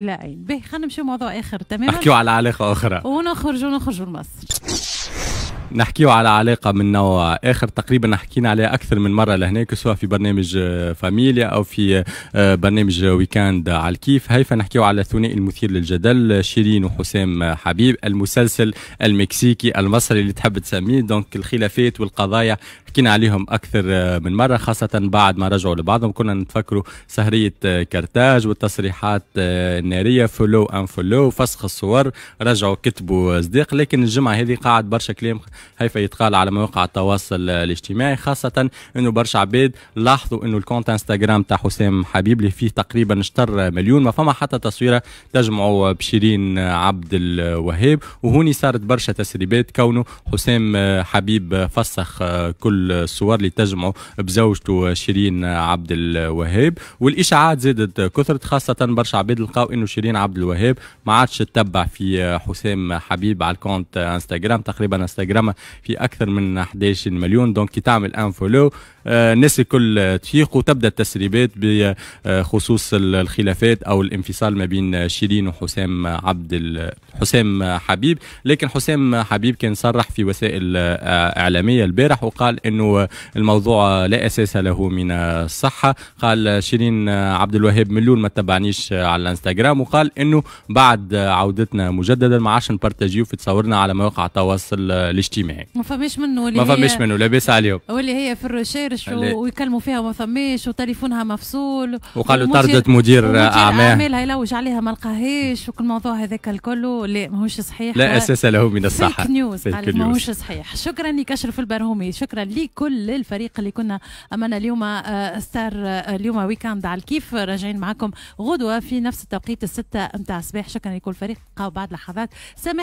لا باهي خلينا نمشيو موضوع اخر تماما نحكيو على علاقه اخرى ونخرج ونخرج من مصر نحكيو على علاقة من نوع آخر تقريبا حكينا عليها أكثر من مرة لهناك سواء في برنامج فاميليا أو في آه، برنامج ويكاند على الكيف هيفا نحكيو على الثنائي المثير للجدل شيرين وحسام حبيب المسلسل المكسيكي المصري اللي تحب تسميه دونك الخلافات والقضايا حكينا عليهم أكثر آه، من مرة خاصة بعد ما رجعوا لبعضهم كنا نتفكروا سهرية آه، كارتاج والتصريحات النارية فولو أن فولو فسخ الصور رجعوا كتبوا صديق لكن الجمعة هذه قاعد برشا كلام هيفا يتقال على مواقع التواصل الاجتماعي خاصة انه برشا عباد لاحظوا انه الكونت انستغرام تاع حسام حبيب اللي فيه تقريبا شطر مليون ما فما حتى تصويرة تجمعوا بشيرين عبد الوهاب وهوني صارت برشا تسريبات كونه حسام حبيب فسخ كل الصور اللي تجمعوا بزوجته شيرين عبد الوهاب والاشاعات زادت كثرت خاصة برشا عباد لقاو انه شيرين عبد الوهاب ما عادش تتبع في حسام حبيب على الكونت انستغرام تقريبا انستغرام في اكثر من 11 مليون دونك كي تعمل ان فولو آه، نسي كل تفيق وتبدا التسريبات بخصوص الخلافات او الانفصال ما بين شيرين وحسام عبد حسام حبيب لكن حسام حبيب كان صرح في وسائل آه، اعلاميه البارح وقال انه الموضوع لا اساس له من الصحه قال شيرين عبد الوهاب مليون ما تبعنيش على الانستغرام وقال انه بعد عودتنا مجددا ما عادش نبارتاجيو في تصورنا على مواقع التواصل الاجتماعي ما فماش منه ما فماش منه لاباس عليهم واللي هي في الرشير تخرج ويكلموا فيها وما فماش وتليفونها مفصول وقالوا طردت مدير اعمال اعمالها يلوج عليها ما لقاهاش وكل الموضوع هذاك الكل لا ماهوش صحيح لا اساس له من الصحه فيك نيوز ماهوش صحيح شكرا لكشرف البرهومي شكرا لكل الفريق اللي كنا امانا اليوم آه، ستار آه، اليوم ويكاند على الكيف راجعين معكم غدوه في نفس التوقيت الستة نتاع الصباح شكرا لكل فريق بقاو بعد لحظات